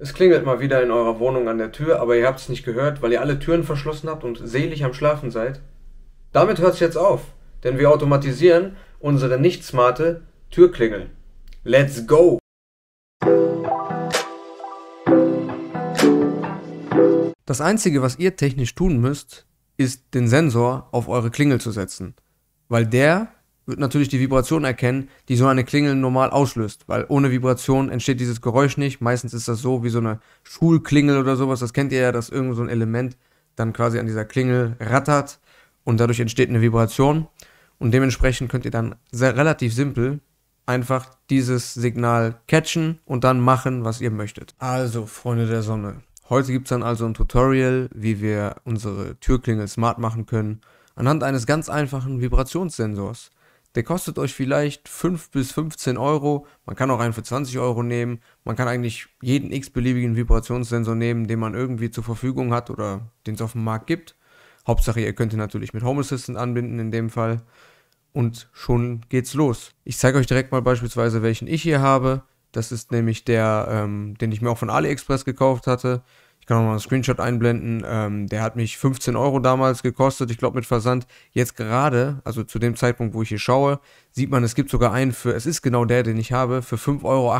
Es klingelt mal wieder in eurer Wohnung an der Tür, aber ihr habt es nicht gehört, weil ihr alle Türen verschlossen habt und selig am Schlafen seid. Damit hört es jetzt auf, denn wir automatisieren unsere nicht smarte Türklingel. Let's go! Das Einzige, was ihr technisch tun müsst, ist den Sensor auf eure Klingel zu setzen, weil der wird natürlich die Vibration erkennen, die so eine Klingel normal auslöst, weil ohne Vibration entsteht dieses Geräusch nicht. Meistens ist das so wie so eine Schulklingel oder sowas, das kennt ihr ja, dass irgend so ein Element dann quasi an dieser Klingel rattert und dadurch entsteht eine Vibration und dementsprechend könnt ihr dann sehr, relativ simpel einfach dieses Signal catchen und dann machen, was ihr möchtet. Also, Freunde der Sonne, heute gibt es dann also ein Tutorial, wie wir unsere Türklingel smart machen können, anhand eines ganz einfachen Vibrationssensors. Der kostet euch vielleicht 5 bis 15 Euro. Man kann auch einen für 20 Euro nehmen. Man kann eigentlich jeden x-beliebigen Vibrationssensor nehmen, den man irgendwie zur Verfügung hat oder den es auf dem Markt gibt. Hauptsache, ihr könnt ihn natürlich mit Home Assistant anbinden in dem Fall. Und schon geht's los. Ich zeige euch direkt mal beispielsweise, welchen ich hier habe. Das ist nämlich der, ähm, den ich mir auch von AliExpress gekauft hatte kann auch mal einen Screenshot einblenden. Ähm, der hat mich 15 Euro damals gekostet, ich glaube mit Versand. Jetzt gerade, also zu dem Zeitpunkt, wo ich hier schaue, sieht man, es gibt sogar einen für, es ist genau der, den ich habe, für 5,78 Euro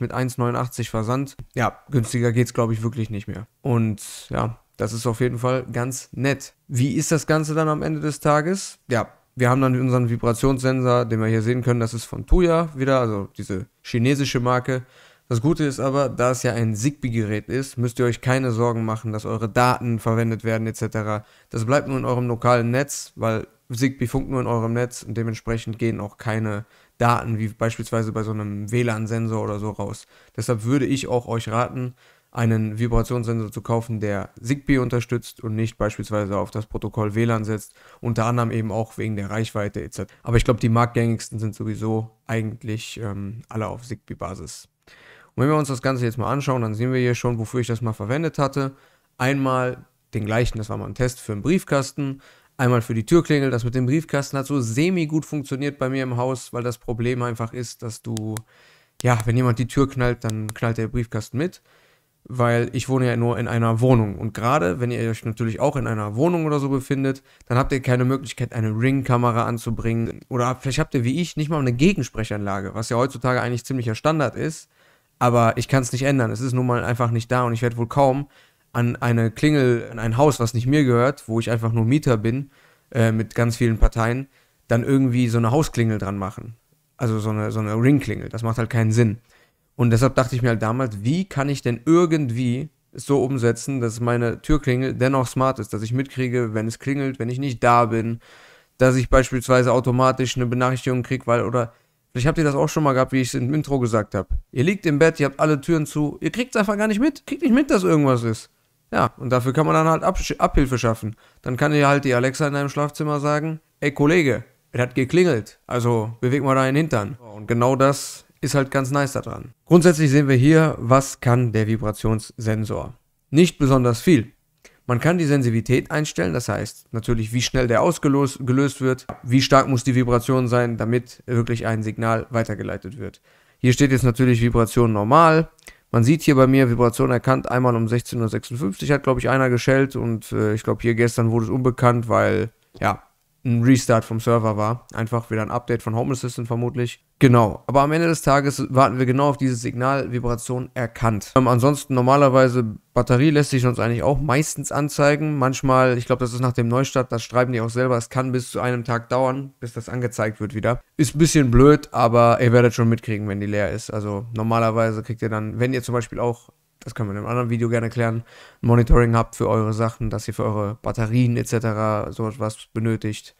mit 1,89 Versand. Ja, günstiger geht es, glaube ich, wirklich nicht mehr. Und ja, das ist auf jeden Fall ganz nett. Wie ist das Ganze dann am Ende des Tages? Ja, wir haben dann unseren Vibrationssensor, den wir hier sehen können, das ist von Tuya wieder, also diese chinesische Marke. Das Gute ist aber, da es ja ein Zigbee-Gerät ist, müsst ihr euch keine Sorgen machen, dass eure Daten verwendet werden etc. Das bleibt nur in eurem lokalen Netz, weil Zigbee funkt nur in eurem Netz und dementsprechend gehen auch keine Daten wie beispielsweise bei so einem WLAN-Sensor oder so raus. Deshalb würde ich auch euch raten, einen Vibrationssensor zu kaufen, der Zigbee unterstützt und nicht beispielsweise auf das Protokoll WLAN setzt, unter anderem eben auch wegen der Reichweite etc. Aber ich glaube, die marktgängigsten sind sowieso eigentlich ähm, alle auf Zigbee-Basis. Und wenn wir uns das Ganze jetzt mal anschauen, dann sehen wir hier schon, wofür ich das mal verwendet hatte. Einmal den gleichen, das war mal ein Test für einen Briefkasten. Einmal für die Türklingel. Das mit dem Briefkasten hat so semi-gut funktioniert bei mir im Haus, weil das Problem einfach ist, dass du, ja, wenn jemand die Tür knallt, dann knallt der Briefkasten mit. Weil ich wohne ja nur in einer Wohnung. Und gerade, wenn ihr euch natürlich auch in einer Wohnung oder so befindet, dann habt ihr keine Möglichkeit, eine Ringkamera anzubringen. Oder vielleicht habt ihr wie ich nicht mal eine Gegensprechanlage, was ja heutzutage eigentlich ziemlicher Standard ist aber ich kann es nicht ändern. Es ist nun mal einfach nicht da und ich werde wohl kaum an eine Klingel, an ein Haus, was nicht mir gehört, wo ich einfach nur Mieter bin, äh, mit ganz vielen Parteien, dann irgendwie so eine Hausklingel dran machen. Also so eine, so eine Ringklingel. Das macht halt keinen Sinn. Und deshalb dachte ich mir halt damals, wie kann ich denn irgendwie so umsetzen, dass meine Türklingel dennoch smart ist, dass ich mitkriege, wenn es klingelt, wenn ich nicht da bin, dass ich beispielsweise automatisch eine Benachrichtigung kriege, weil oder ich habt dir das auch schon mal gehabt, wie ich es im Intro gesagt habe. Ihr liegt im Bett, ihr habt alle Türen zu, ihr kriegt es einfach gar nicht mit. Kriegt nicht mit, dass irgendwas ist. Ja, und dafür kann man dann halt Ab Abhilfe schaffen. Dann kann dir halt die Alexa in deinem Schlafzimmer sagen, ey Kollege, er hat geklingelt, also beweg mal deinen Hintern. Und genau das ist halt ganz nice daran. Grundsätzlich sehen wir hier, was kann der Vibrationssensor. Nicht besonders viel. Man kann die Sensitivität einstellen, das heißt natürlich, wie schnell der ausgelöst wird, wie stark muss die Vibration sein, damit wirklich ein Signal weitergeleitet wird. Hier steht jetzt natürlich Vibration normal. Man sieht hier bei mir Vibration erkannt, einmal um 16.56 Uhr hat, glaube ich, einer geschellt und äh, ich glaube, hier gestern wurde es unbekannt, weil, ja, ein Restart vom Server war. Einfach wieder ein Update von Home Assistant vermutlich. Genau, aber am Ende des Tages warten wir genau auf dieses Signal Vibration erkannt. Ähm, ansonsten normalerweise Batterie lässt sich uns eigentlich auch meistens anzeigen. Manchmal, ich glaube, das ist nach dem Neustart, das schreiben die auch selber, es kann bis zu einem Tag dauern, bis das angezeigt wird wieder. Ist ein bisschen blöd, aber ihr werdet schon mitkriegen, wenn die leer ist. Also normalerweise kriegt ihr dann, wenn ihr zum Beispiel auch das können wir in einem anderen Video gerne klären, ein Monitoring habt für eure Sachen, dass ihr für eure Batterien etc. sowas benötigt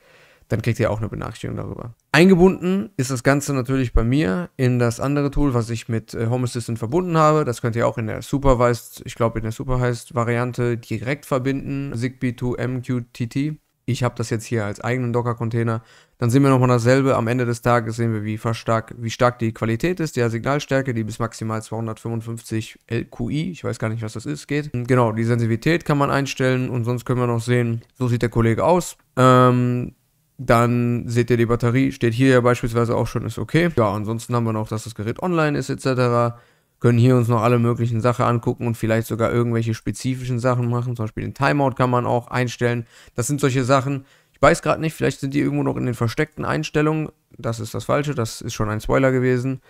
dann kriegt ihr auch eine Benachrichtigung darüber. Eingebunden ist das Ganze natürlich bei mir in das andere Tool, was ich mit äh, Home Assistant verbunden habe. Das könnt ihr auch in der Supervised, ich glaube in der Supervised Variante direkt verbinden, Zigbee to MQTT. Ich habe das jetzt hier als eigenen Docker-Container. Dann sehen wir nochmal dasselbe. Am Ende des Tages sehen wir, wie, stark, wie stark die Qualität ist, der Signalstärke, die bis maximal 255 LQI, ich weiß gar nicht, was das ist, geht. genau, die Sensivität kann man einstellen und sonst können wir noch sehen, so sieht der Kollege aus. Ähm, dann seht ihr die Batterie, steht hier ja beispielsweise auch schon, ist okay. Ja, ansonsten haben wir noch, dass das Gerät online ist etc. Können hier uns noch alle möglichen Sachen angucken und vielleicht sogar irgendwelche spezifischen Sachen machen. Zum Beispiel den Timeout kann man auch einstellen. Das sind solche Sachen. Ich weiß gerade nicht, vielleicht sind die irgendwo noch in den versteckten Einstellungen. Das ist das Falsche, das ist schon ein Spoiler gewesen.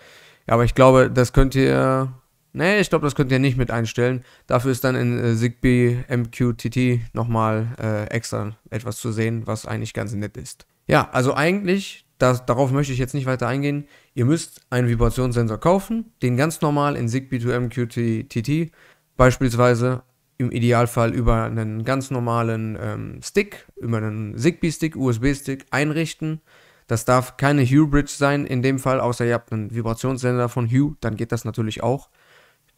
Ja, aber ich glaube, das könnt ihr Nee, ich glaube, das könnt ihr nicht mit einstellen. Dafür ist dann in äh, ZigBee MQTT nochmal äh, extra etwas zu sehen, was eigentlich ganz nett ist. Ja, also eigentlich, das, darauf möchte ich jetzt nicht weiter eingehen. Ihr müsst einen Vibrationssensor kaufen, den ganz normal in ZigBee to MQTT beispielsweise im Idealfall über einen ganz normalen ähm, Stick, über einen ZigBee-Stick, USB-Stick einrichten. Das darf keine Hue-Bridge sein in dem Fall, außer ihr habt einen Vibrationssender von Hue, dann geht das natürlich auch.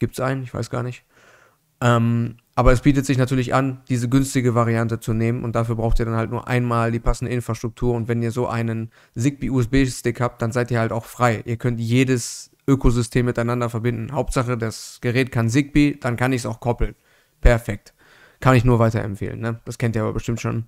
Gibt es einen? Ich weiß gar nicht. Ähm, aber es bietet sich natürlich an, diese günstige Variante zu nehmen und dafür braucht ihr dann halt nur einmal die passende Infrastruktur und wenn ihr so einen Zigbee USB-Stick habt, dann seid ihr halt auch frei. Ihr könnt jedes Ökosystem miteinander verbinden. Hauptsache, das Gerät kann Zigbee, dann kann ich es auch koppeln. Perfekt. Kann ich nur weiterempfehlen, ne? Das kennt ihr aber bestimmt schon.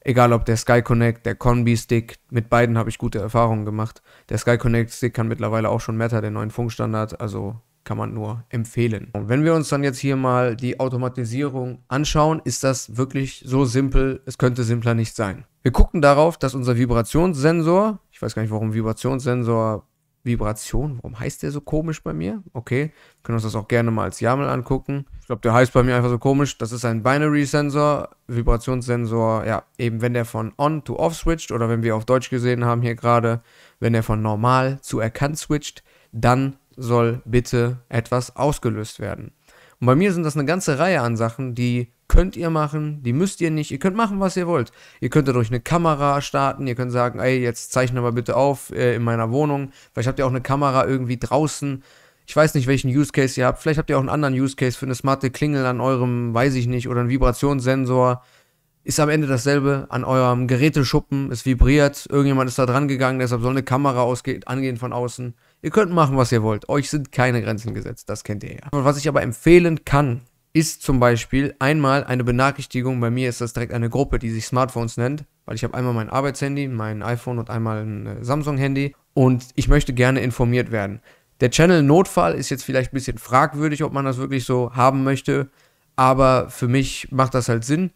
Egal ob der Sky Connect, der Conbi Stick, mit beiden habe ich gute Erfahrungen gemacht. Der Sky Connect Stick kann mittlerweile auch schon Meta, den neuen Funkstandard, also kann man nur empfehlen. Und wenn wir uns dann jetzt hier mal die Automatisierung anschauen, ist das wirklich so simpel, es könnte simpler nicht sein. Wir gucken darauf, dass unser Vibrationssensor, ich weiß gar nicht, warum Vibrationssensor Vibration. Warum heißt der so komisch bei mir? Okay, wir können uns das auch gerne mal als YAML angucken. Ich glaube, der heißt bei mir einfach so komisch. Das ist ein Binary-Sensor, Vibrationssensor. Ja, eben wenn der von On to Off switcht oder wenn wir auf Deutsch gesehen haben hier gerade, wenn der von Normal zu Erkannt switcht, dann soll bitte etwas ausgelöst werden. Und bei mir sind das eine ganze Reihe an Sachen, die könnt ihr machen, die müsst ihr nicht. Ihr könnt machen, was ihr wollt. Ihr könnt dadurch eine Kamera starten, ihr könnt sagen, ey, jetzt zeichne mal bitte auf äh, in meiner Wohnung. Vielleicht habt ihr auch eine Kamera irgendwie draußen. Ich weiß nicht, welchen Use Case ihr habt. Vielleicht habt ihr auch einen anderen Use Case für eine smarte Klingel an eurem, weiß ich nicht, oder einen Vibrationssensor. Ist am Ende dasselbe an eurem Geräteschuppen. Es vibriert. Irgendjemand ist da dran gegangen, deshalb soll eine Kamera ausgehen, angehen von außen. Ihr könnt machen, was ihr wollt. Euch sind keine Grenzen gesetzt, das kennt ihr ja. Was ich aber empfehlen kann, ist zum Beispiel einmal eine Benachrichtigung. Bei mir ist das direkt eine Gruppe, die sich Smartphones nennt, weil ich habe einmal mein Arbeitshandy, mein iPhone und einmal ein äh, Samsung-Handy und ich möchte gerne informiert werden. Der Channel Notfall ist jetzt vielleicht ein bisschen fragwürdig, ob man das wirklich so haben möchte, aber für mich macht das halt Sinn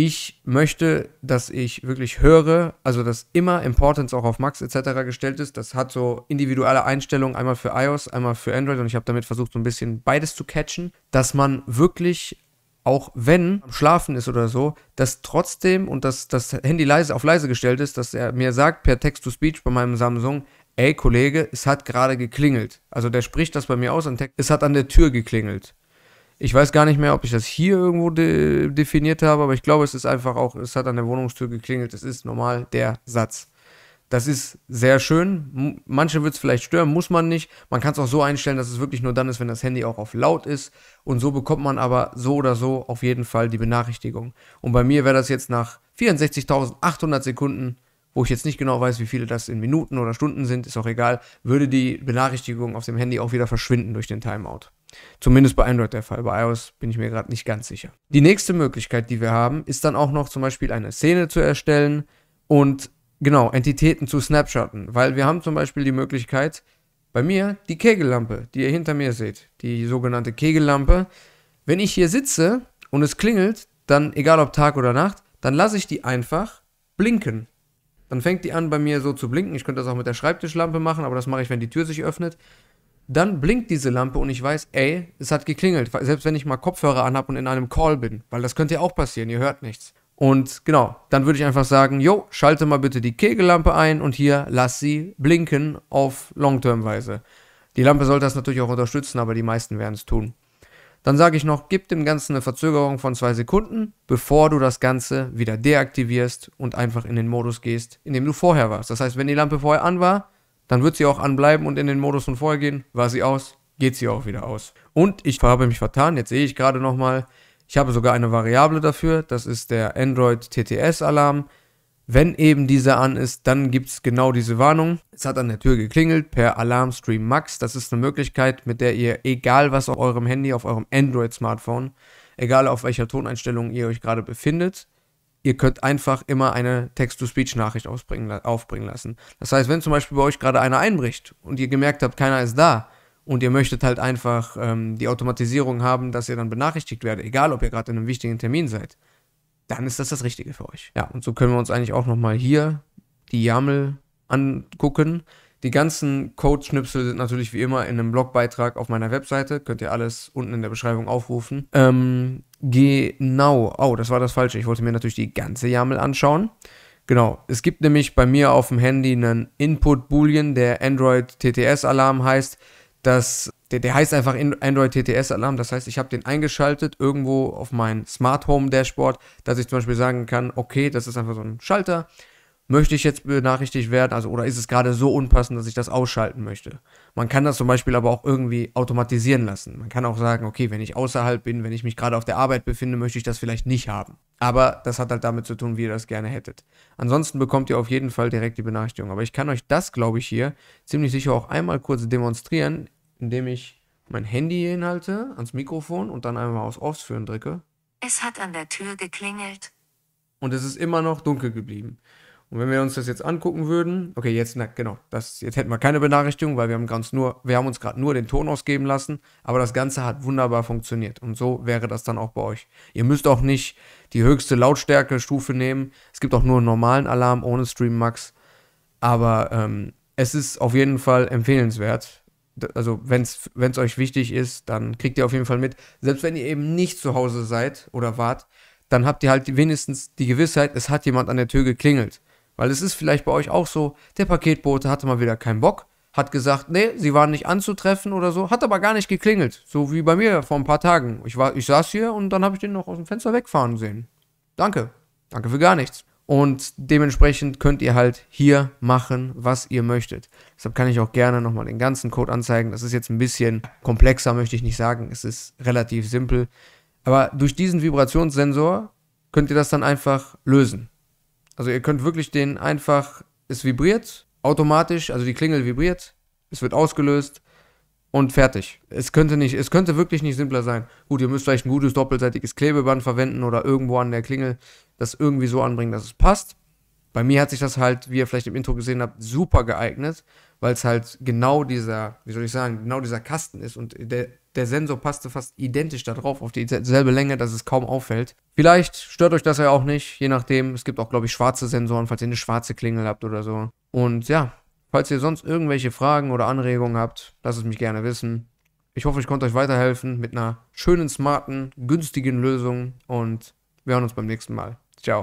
ich möchte, dass ich wirklich höre, also dass immer Importance auch auf Max etc. gestellt ist. Das hat so individuelle Einstellungen, einmal für iOS, einmal für Android und ich habe damit versucht, so ein bisschen beides zu catchen, dass man wirklich auch wenn am Schlafen ist oder so, dass trotzdem und dass das Handy leise auf leise gestellt ist, dass er mir sagt per Text-to-Speech bei meinem Samsung, ey Kollege, es hat gerade geklingelt. Also der spricht das bei mir aus und es hat an der Tür geklingelt. Ich weiß gar nicht mehr, ob ich das hier irgendwo de definiert habe, aber ich glaube, es ist einfach auch, es hat an der Wohnungstür geklingelt, es ist normal der Satz. Das ist sehr schön. Manche wird es vielleicht stören, muss man nicht. Man kann es auch so einstellen, dass es wirklich nur dann ist, wenn das Handy auch auf laut ist. Und so bekommt man aber so oder so auf jeden Fall die Benachrichtigung. Und bei mir wäre das jetzt nach 64.800 Sekunden, wo ich jetzt nicht genau weiß, wie viele das in Minuten oder Stunden sind, ist auch egal, würde die Benachrichtigung auf dem Handy auch wieder verschwinden durch den Timeout. Zumindest bei Android der Fall. Bei iOS bin ich mir gerade nicht ganz sicher. Die nächste Möglichkeit, die wir haben, ist dann auch noch zum Beispiel eine Szene zu erstellen und genau Entitäten zu snapshotten, weil wir haben zum Beispiel die Möglichkeit, bei mir die Kegellampe, die ihr hinter mir seht, die sogenannte Kegellampe. Wenn ich hier sitze und es klingelt, dann egal ob Tag oder Nacht, dann lasse ich die einfach blinken. Dann fängt die an bei mir so zu blinken. Ich könnte das auch mit der Schreibtischlampe machen, aber das mache ich, wenn die Tür sich öffnet dann blinkt diese Lampe und ich weiß, ey, es hat geklingelt. Selbst wenn ich mal Kopfhörer anhab und in einem Call bin, weil das könnte ja auch passieren, ihr hört nichts. Und genau, dann würde ich einfach sagen, jo, schalte mal bitte die Kegellampe ein und hier lass sie blinken auf Long-Term-Weise. Die Lampe sollte das natürlich auch unterstützen, aber die meisten werden es tun. Dann sage ich noch, gib dem Ganzen eine Verzögerung von zwei Sekunden, bevor du das Ganze wieder deaktivierst und einfach in den Modus gehst, in dem du vorher warst. Das heißt, wenn die Lampe vorher an war, dann wird sie auch anbleiben und in den Modus von vorher gehen. War sie aus, geht sie auch wieder aus. Und ich habe mich vertan, jetzt sehe ich gerade nochmal, ich habe sogar eine Variable dafür, das ist der Android TTS Alarm. Wenn eben dieser an ist, dann gibt es genau diese Warnung. Es hat an der Tür geklingelt per Alarmstream Max. Das ist eine Möglichkeit, mit der ihr, egal was auf eurem Handy, auf eurem Android-Smartphone, egal auf welcher Toneinstellung ihr euch gerade befindet, ihr könnt einfach immer eine Text-to-Speech-Nachricht aufbringen lassen. Das heißt, wenn zum Beispiel bei euch gerade einer einbricht und ihr gemerkt habt, keiner ist da und ihr möchtet halt einfach ähm, die Automatisierung haben, dass ihr dann benachrichtigt werdet, egal ob ihr gerade in einem wichtigen Termin seid, dann ist das das Richtige für euch. Ja, und so können wir uns eigentlich auch nochmal hier die YAML angucken. Die ganzen Codeschnipsel sind natürlich wie immer in einem Blogbeitrag auf meiner Webseite. Könnt ihr alles unten in der Beschreibung aufrufen. Ähm, genau. Oh, das war das Falsche. Ich wollte mir natürlich die ganze YAML anschauen. Genau. Es gibt nämlich bei mir auf dem Handy einen Input Boolean, der Android TTS Alarm heißt. Das, der, der heißt einfach Android TTS Alarm. Das heißt, ich habe den eingeschaltet irgendwo auf mein Smart Home Dashboard, dass ich zum Beispiel sagen kann, okay, das ist einfach so ein Schalter möchte ich jetzt benachrichtigt werden, also oder ist es gerade so unpassend, dass ich das ausschalten möchte. Man kann das zum Beispiel aber auch irgendwie automatisieren lassen. Man kann auch sagen, okay, wenn ich außerhalb bin, wenn ich mich gerade auf der Arbeit befinde, möchte ich das vielleicht nicht haben. Aber das hat halt damit zu tun, wie ihr das gerne hättet. Ansonsten bekommt ihr auf jeden Fall direkt die Benachrichtigung. Aber ich kann euch das, glaube ich, hier ziemlich sicher auch einmal kurz demonstrieren, indem ich mein Handy hinhalte ans Mikrofon und dann einmal aufs Ausführen drücke. Es hat an der Tür geklingelt. Und es ist immer noch dunkel geblieben. Und wenn wir uns das jetzt angucken würden, okay, jetzt, na, genau, das, jetzt hätten wir keine Benachrichtigung, weil wir haben, ganz nur, wir haben uns gerade nur den Ton ausgeben lassen, aber das Ganze hat wunderbar funktioniert. Und so wäre das dann auch bei euch. Ihr müsst auch nicht die höchste Lautstärke-Stufe nehmen. Es gibt auch nur einen normalen Alarm ohne Stream Max. Aber ähm, es ist auf jeden Fall empfehlenswert. Also, wenn es euch wichtig ist, dann kriegt ihr auf jeden Fall mit. Selbst wenn ihr eben nicht zu Hause seid oder wart, dann habt ihr halt wenigstens die Gewissheit, es hat jemand an der Tür geklingelt. Weil es ist vielleicht bei euch auch so, der Paketbote hatte mal wieder keinen Bock, hat gesagt, nee, sie waren nicht anzutreffen oder so, hat aber gar nicht geklingelt, so wie bei mir vor ein paar Tagen. Ich, war, ich saß hier und dann habe ich den noch aus dem Fenster wegfahren sehen. Danke, danke für gar nichts. Und dementsprechend könnt ihr halt hier machen, was ihr möchtet. Deshalb kann ich auch gerne nochmal den ganzen Code anzeigen. Das ist jetzt ein bisschen komplexer, möchte ich nicht sagen. Es ist relativ simpel. Aber durch diesen Vibrationssensor könnt ihr das dann einfach lösen. Also ihr könnt wirklich den einfach, es vibriert automatisch, also die Klingel vibriert, es wird ausgelöst und fertig. Es könnte nicht, es könnte wirklich nicht simpler sein. Gut, ihr müsst vielleicht ein gutes doppelseitiges Klebeband verwenden oder irgendwo an der Klingel das irgendwie so anbringen, dass es passt. Bei mir hat sich das halt, wie ihr vielleicht im Intro gesehen habt, super geeignet, weil es halt genau dieser, wie soll ich sagen, genau dieser Kasten ist und der der Sensor passte fast identisch da drauf, auf dieselbe Länge, dass es kaum auffällt. Vielleicht stört euch das ja auch nicht, je nachdem. Es gibt auch, glaube ich, schwarze Sensoren, falls ihr eine schwarze Klingel habt oder so. Und ja, falls ihr sonst irgendwelche Fragen oder Anregungen habt, lasst es mich gerne wissen. Ich hoffe, ich konnte euch weiterhelfen mit einer schönen, smarten, günstigen Lösung und wir hören uns beim nächsten Mal. Ciao.